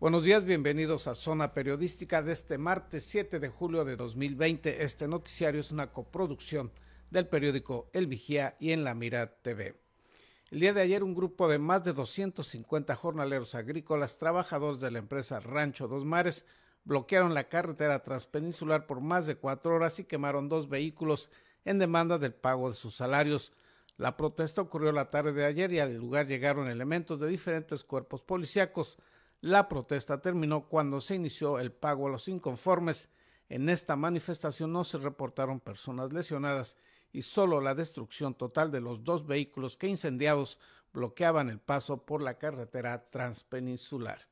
Buenos días, bienvenidos a Zona Periodística de este martes 7 de julio de 2020. Este noticiario es una coproducción del periódico El Vigía y en La Mirad TV. El día de ayer un grupo de más de 250 jornaleros agrícolas, trabajadores de la empresa Rancho Dos Mares, bloquearon la carretera transpeninsular por más de cuatro horas y quemaron dos vehículos en demanda del pago de sus salarios. La protesta ocurrió la tarde de ayer y al lugar llegaron elementos de diferentes cuerpos policíacos la protesta terminó cuando se inició el pago a los inconformes. En esta manifestación no se reportaron personas lesionadas y solo la destrucción total de los dos vehículos que incendiados bloqueaban el paso por la carretera transpeninsular.